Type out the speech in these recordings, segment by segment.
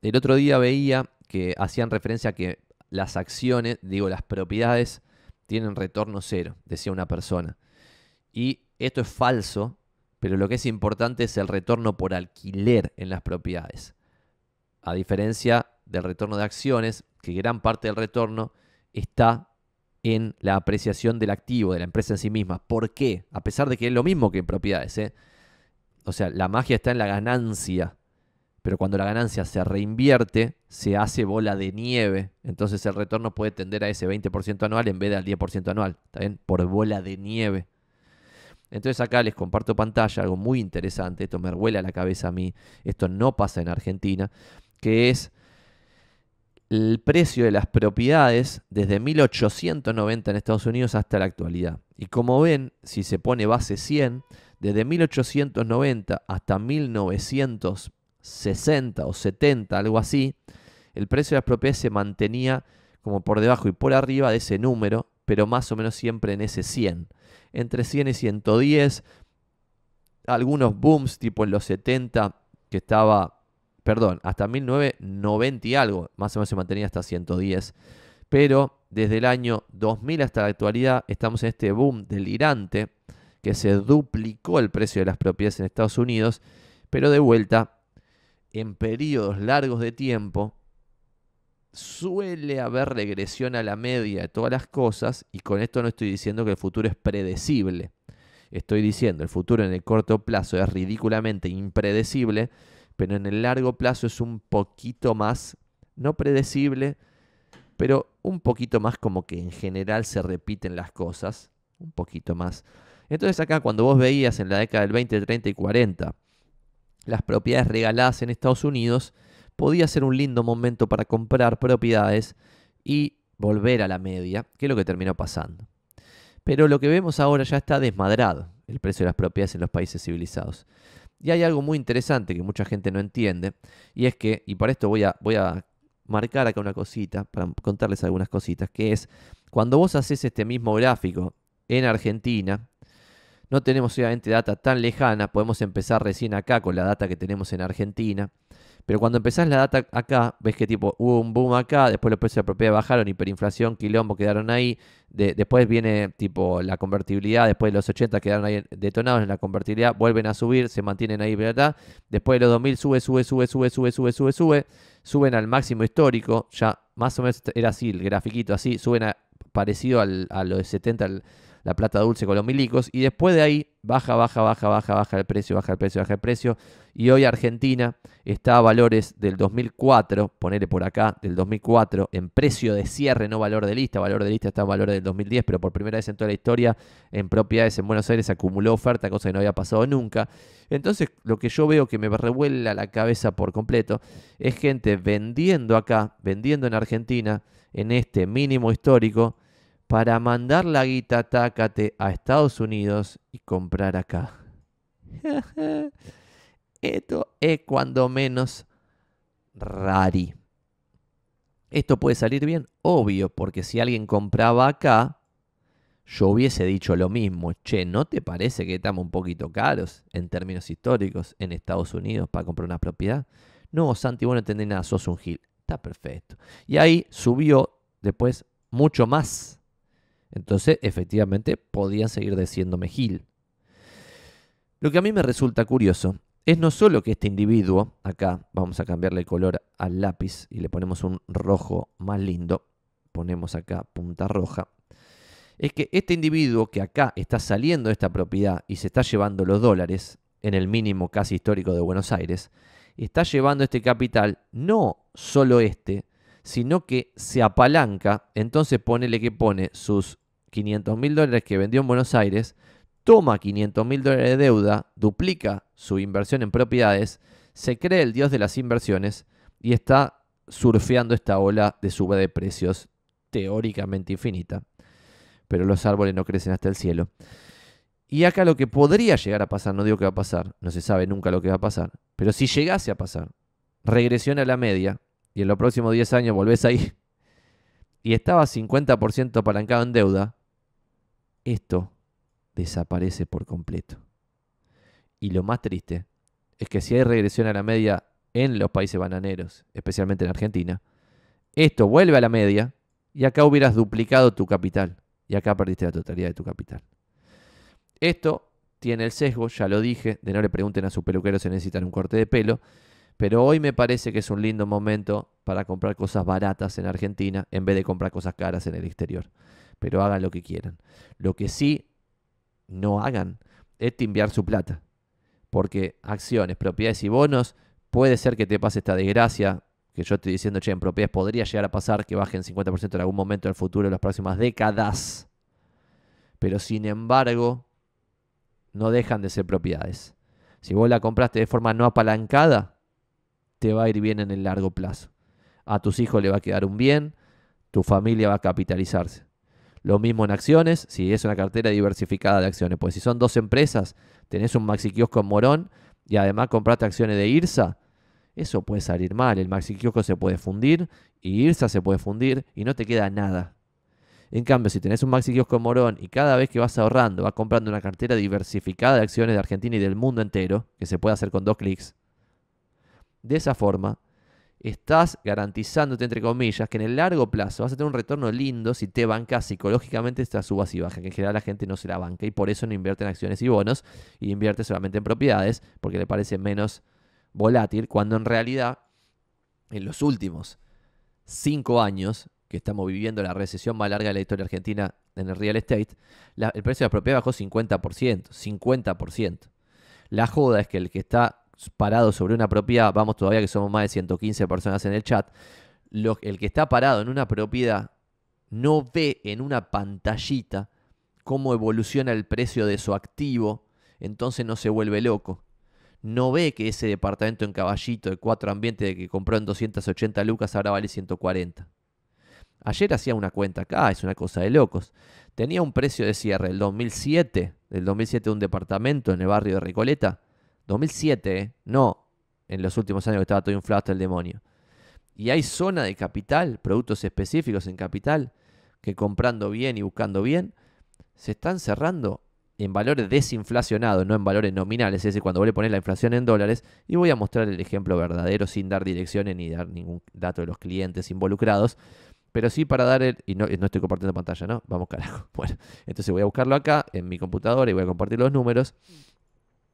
El otro día veía que hacían referencia a que las acciones, digo, las propiedades tienen retorno cero, decía una persona. Y esto es falso, pero lo que es importante es el retorno por alquiler en las propiedades. A diferencia del retorno de acciones, que gran parte del retorno está en la apreciación del activo, de la empresa en sí misma. ¿Por qué? A pesar de que es lo mismo que en propiedades. ¿eh? O sea, la magia está en la ganancia pero cuando la ganancia se reinvierte, se hace bola de nieve. Entonces el retorno puede tender a ese 20% anual en vez del 10% anual, ¿está bien? Por bola de nieve. Entonces acá les comparto pantalla, algo muy interesante, esto me a la cabeza a mí, esto no pasa en Argentina, que es el precio de las propiedades desde 1890 en Estados Unidos hasta la actualidad. Y como ven, si se pone base 100, desde 1890 hasta 1900 60 o 70, algo así, el precio de las propiedades se mantenía como por debajo y por arriba de ese número, pero más o menos siempre en ese 100. Entre 100 y 110, algunos booms tipo en los 70 que estaba, perdón, hasta 1990 y algo, más o menos se mantenía hasta 110, pero desde el año 2000 hasta la actualidad estamos en este boom delirante que se duplicó el precio de las propiedades en Estados Unidos, pero de vuelta en periodos largos de tiempo, suele haber regresión a la media de todas las cosas, y con esto no estoy diciendo que el futuro es predecible. Estoy diciendo, el futuro en el corto plazo es ridículamente impredecible, pero en el largo plazo es un poquito más, no predecible, pero un poquito más como que en general se repiten las cosas, un poquito más. Entonces acá cuando vos veías en la década del 20, 30 y 40, las propiedades regaladas en Estados Unidos, podía ser un lindo momento para comprar propiedades y volver a la media, que es lo que terminó pasando. Pero lo que vemos ahora ya está desmadrado, el precio de las propiedades en los países civilizados. Y hay algo muy interesante que mucha gente no entiende, y es que, y para esto voy a, voy a marcar acá una cosita, para contarles algunas cositas, que es, cuando vos haces este mismo gráfico en Argentina, no tenemos obviamente data tan lejana, podemos empezar recién acá con la data que tenemos en Argentina. Pero cuando empezás la data acá, ves que tipo hubo un boom acá, después los precios de propiedad bajaron, hiperinflación, quilombo, quedaron ahí. después viene tipo la convertibilidad, después de los 80 quedaron ahí detonados en la convertibilidad, vuelven a subir, se mantienen ahí, ¿verdad? Después de los 2000 sube, sube, sube, sube, sube, sube, sube, sube. Suben al máximo histórico, ya más o menos era así el grafiquito, así, suben parecido al, a los 70, al, la plata dulce con los milicos, y después de ahí baja, baja, baja, baja, baja el precio, baja el precio, baja el precio, y hoy Argentina está a valores del 2004, Ponerle por acá, del 2004, en precio de cierre, no valor de lista, valor de lista está a valores del 2010, pero por primera vez en toda la historia, en propiedades en Buenos Aires acumuló oferta, cosa que no había pasado nunca. Entonces, lo que yo veo que me revuela la cabeza por completo es gente vendiendo acá, vendiendo en Argentina, en este mínimo histórico, para mandar la guita Tácate a Estados Unidos y comprar acá. Esto es cuando menos rari. Esto puede salir bien, obvio, porque si alguien compraba acá, yo hubiese dicho lo mismo. Che, ¿no te parece que estamos un poquito caros en términos históricos en Estados Unidos para comprar una propiedad? No, Santi, bueno no entendés nada, sos un gil. Está perfecto. Y ahí subió después mucho más entonces, efectivamente, podían seguir diciéndome Gil. Lo que a mí me resulta curioso es no solo que este individuo, acá vamos a cambiarle el color al lápiz y le ponemos un rojo más lindo, ponemos acá punta roja, es que este individuo que acá está saliendo de esta propiedad y se está llevando los dólares, en el mínimo casi histórico de Buenos Aires, está llevando este capital, no solo este, sino que se apalanca, entonces ponele que pone sus 500 mil dólares que vendió en Buenos Aires, toma 500 mil dólares de deuda, duplica su inversión en propiedades, se cree el dios de las inversiones y está surfeando esta ola de suba de precios teóricamente infinita. Pero los árboles no crecen hasta el cielo. Y acá lo que podría llegar a pasar, no digo que va a pasar, no se sabe nunca lo que va a pasar, pero si llegase a pasar, regresión a la media, y en los próximos 10 años volvés ahí y estaba 50% apalancado en deuda, esto desaparece por completo. Y lo más triste es que si hay regresión a la media en los países bananeros, especialmente en Argentina, esto vuelve a la media y acá hubieras duplicado tu capital y acá perdiste la totalidad de tu capital. Esto tiene el sesgo, ya lo dije, de no le pregunten a su peluquero si necesitan un corte de pelo, pero hoy me parece que es un lindo momento para comprar cosas baratas en Argentina en vez de comprar cosas caras en el exterior. Pero hagan lo que quieran. Lo que sí no hagan es timbiar su plata. Porque acciones, propiedades y bonos, puede ser que te pase esta desgracia que yo estoy diciendo, che, en propiedades podría llegar a pasar que bajen 50% en algún momento del futuro, en las próximas décadas. Pero sin embargo, no dejan de ser propiedades. Si vos la compraste de forma no apalancada, te va a ir bien en el largo plazo. A tus hijos le va a quedar un bien, tu familia va a capitalizarse. Lo mismo en acciones, si es una cartera diversificada de acciones. Pues si son dos empresas, tenés un maxi Morón y además compraste acciones de IRSA, eso puede salir mal. El maxi se puede fundir y IRSA se puede fundir y no te queda nada. En cambio, si tenés un maxi Morón y cada vez que vas ahorrando, vas comprando una cartera diversificada de acciones de Argentina y del mundo entero, que se puede hacer con dos clics, de esa forma, estás garantizándote, entre comillas, que en el largo plazo vas a tener un retorno lindo si te bancas psicológicamente estas subas y bajas, que en general la gente no se la banca y por eso no invierte en acciones y bonos y invierte solamente en propiedades porque le parece menos volátil, cuando en realidad en los últimos cinco años que estamos viviendo la recesión más larga de la historia argentina en el real estate, el precio de la propiedad bajó 50%, 50%. La joda es que el que está parado sobre una propiedad, vamos todavía que somos más de 115 personas en el chat, el que está parado en una propiedad no ve en una pantallita cómo evoluciona el precio de su activo, entonces no se vuelve loco. No ve que ese departamento en caballito de cuatro ambientes que compró en 280 lucas ahora vale 140. Ayer hacía una cuenta acá, es una cosa de locos. Tenía un precio de cierre del 2007, del 2007 un departamento en el barrio de Recoleta, 2007, no en los últimos años que estaba todo inflado hasta el demonio. Y hay zona de capital, productos específicos en capital, que comprando bien y buscando bien, se están cerrando en valores desinflacionados, no en valores nominales, es decir, cuando voy a poner la inflación en dólares, y voy a mostrar el ejemplo verdadero sin dar direcciones ni dar ningún dato de los clientes involucrados, pero sí para dar el... Y no, no estoy compartiendo pantalla, ¿no? Vamos carajo. Bueno, entonces voy a buscarlo acá en mi computadora y voy a compartir los números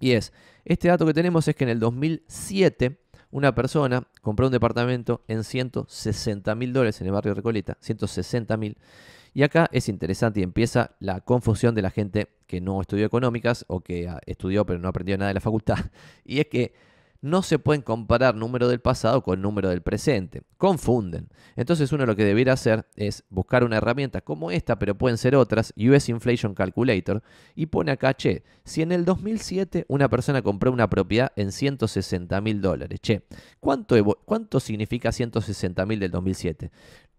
y es, este dato que tenemos es que en el 2007 una persona compró un departamento en 160 mil dólares en el barrio Recoleta, 160 mil. Y acá es interesante y empieza la confusión de la gente que no estudió económicas o que ah, estudió pero no aprendió nada de la facultad. Y es que no se pueden comparar número del pasado con número del presente confunden. Entonces uno lo que debiera hacer es buscar una herramienta como esta, pero pueden ser otras, US Inflation Calculator, y pone acá, che, si en el 2007 una persona compró una propiedad en 160 mil dólares, che, ¿cuánto, cuánto significa 160 mil del 2007?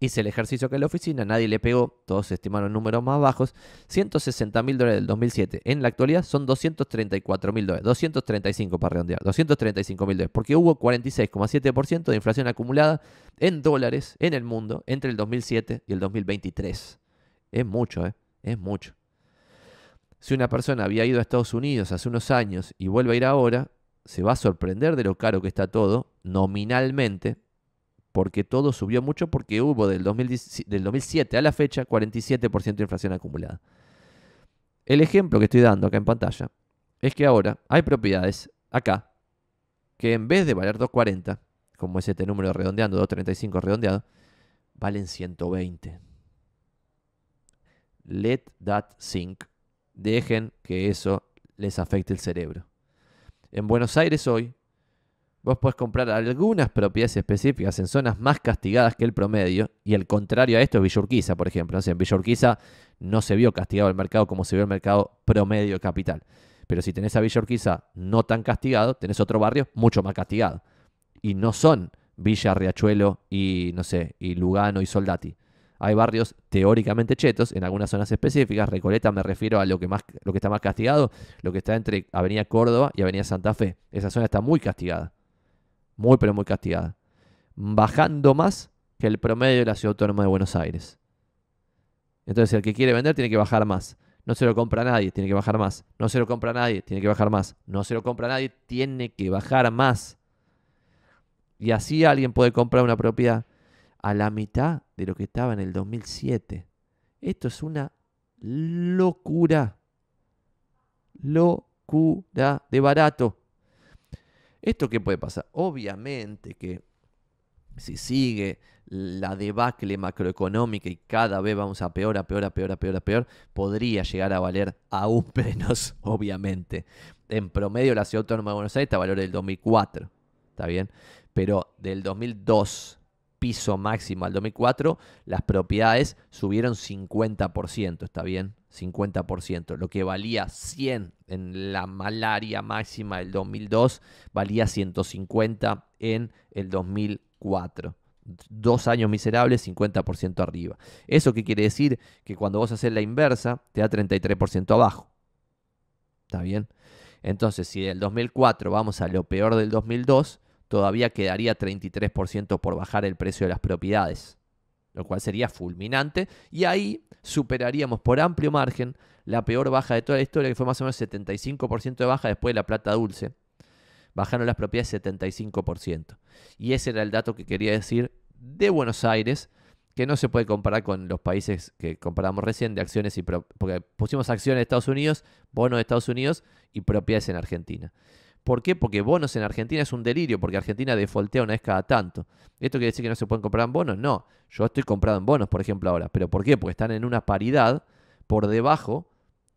Hice el ejercicio acá en la oficina, nadie le pegó, todos estimaron números más bajos, 160 mil dólares del 2007, en la actualidad son 234 mil dólares, 235 para redondear, 235 mil dólares, porque hubo 46,7% de inflación acumulada, en dólares en el mundo entre el 2007 y el 2023. Es mucho, ¿eh? Es mucho. Si una persona había ido a Estados Unidos hace unos años y vuelve a ir ahora, se va a sorprender de lo caro que está todo nominalmente, porque todo subió mucho porque hubo del, del 2007 a la fecha 47% de inflación acumulada. El ejemplo que estoy dando acá en pantalla es que ahora hay propiedades acá que en vez de valer 240 como es este número redondeando, 235 redondeado, valen 120. Let that sink. Dejen que eso les afecte el cerebro. En Buenos Aires hoy, vos podés comprar algunas propiedades específicas en zonas más castigadas que el promedio, y el contrario a esto es Villurquiza, por ejemplo. sea, en Villurquiza no se vio castigado el mercado como se vio el mercado promedio capital. Pero si tenés a Villorquiza no tan castigado, tenés otro barrio mucho más castigado y no son Villa, Riachuelo y, no sé, y Lugano y Soldati. Hay barrios teóricamente chetos en algunas zonas específicas. Recoleta me refiero a lo que, más, lo que está más castigado, lo que está entre Avenida Córdoba y Avenida Santa Fe. Esa zona está muy castigada. Muy, pero muy castigada. Bajando más que el promedio de la Ciudad Autónoma de Buenos Aires. Entonces el que quiere vender tiene que bajar más. No se lo compra nadie, tiene que bajar más. No se lo compra nadie, tiene que bajar más. No se lo compra nadie, tiene que bajar más. Y así alguien puede comprar una propiedad a la mitad de lo que estaba en el 2007. Esto es una locura. Locura de barato. ¿Esto qué puede pasar? Obviamente que si sigue la debacle macroeconómica y cada vez vamos a peor, a peor, a peor, a peor, a peor, podría llegar a valer aún menos, obviamente. En promedio, la ciudad autónoma de Buenos Aires está a valor del 2004. ¿está bien? Pero del 2002 piso máximo al 2004, las propiedades subieron 50%, ¿está bien? 50%. Lo que valía 100 en la malaria máxima del 2002, valía 150 en el 2004 dos años miserables, 50% arriba. ¿Eso qué quiere decir? Que cuando vos haces la inversa, te da 33% abajo. ¿Está bien? Entonces, si del 2004 vamos a lo peor del 2002, todavía quedaría 33% por bajar el precio de las propiedades, lo cual sería fulminante, y ahí superaríamos por amplio margen la peor baja de toda la historia, que fue más o menos 75% de baja después de la plata dulce. Bajaron las propiedades 75%. Y ese era el dato que quería decir de Buenos Aires, que no se puede comparar con los países que comparamos recién de acciones y... Porque pusimos acciones de Estados Unidos, bonos de Estados Unidos y propiedades en Argentina. ¿Por qué? Porque bonos en Argentina es un delirio, porque Argentina defaultea una vez cada tanto. ¿Esto quiere decir que no se pueden comprar en bonos? No, yo estoy comprado en bonos, por ejemplo, ahora. ¿Pero por qué? Porque están en una paridad por debajo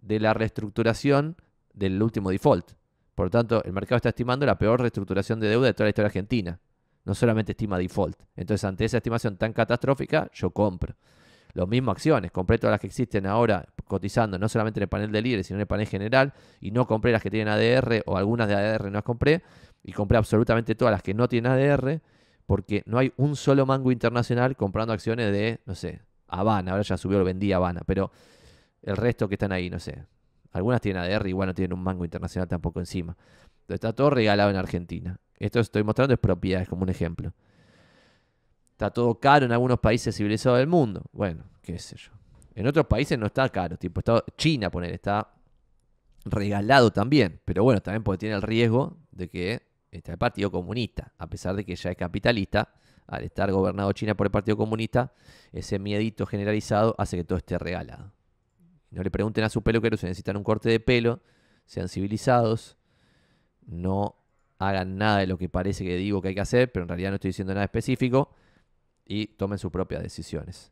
de la reestructuración del último default. Por lo tanto, el mercado está estimando la peor reestructuración de deuda de toda la historia argentina. No solamente estima default. Entonces, ante esa estimación tan catastrófica, yo compro. Los mismos acciones, compré todas las que existen ahora cotizando, no solamente en el panel de líderes, sino en el panel general, y no compré las que tienen ADR o algunas de ADR no las compré, y compré absolutamente todas las que no tienen ADR, porque no hay un solo mango internacional comprando acciones de, no sé, Habana, ahora ya subió, lo vendí a Habana, pero el resto que están ahí, no sé. Algunas tienen ADR, igual no tienen un mango internacional tampoco encima. Está todo regalado en Argentina. Esto estoy mostrando es propiedades como un ejemplo. Está todo caro en algunos países civilizados del mundo. Bueno, qué sé yo. En otros países no está caro, tipo está China, poner, está regalado también. Pero bueno, también porque tiene el riesgo de que está el Partido Comunista, a pesar de que ya es capitalista, al estar gobernado China por el Partido Comunista, ese miedito generalizado hace que todo esté regalado. No le pregunten a su peluquero si necesitan un corte de pelo, sean civilizados, no hagan nada de lo que parece que digo que hay que hacer, pero en realidad no estoy diciendo nada específico y tomen sus propias decisiones.